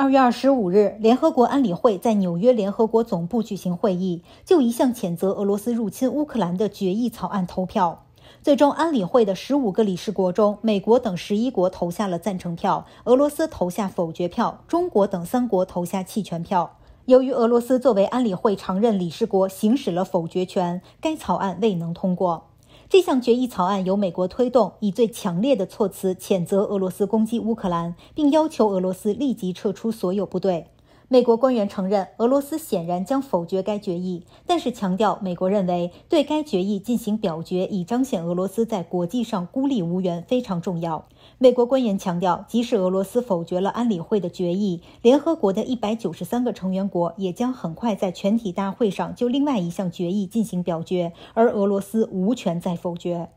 二月二十五日，联合国安理会在纽约联合国总部举行会议，就一项谴责俄罗斯入侵乌克兰的决议草案投票。最终，安理会的十五个理事国中，美国等十一国投下了赞成票，俄罗斯投下否决票，中国等三国投下弃权票。由于俄罗斯作为安理会常任理事国行使了否决权，该草案未能通过。这项决议草案由美国推动，以最强烈的措辞谴责俄罗斯攻击乌克兰，并要求俄罗斯立即撤出所有部队。美国官员承认，俄罗斯显然将否决该决议，但是强调，美国认为对该决议进行表决，以彰显俄罗斯在国际上孤立无援非常重要。美国官员强调，即使俄罗斯否决了安理会的决议，联合国的一百九十三个成员国也将很快在全体大会上就另外一项决议进行表决，而俄罗斯无权再否决。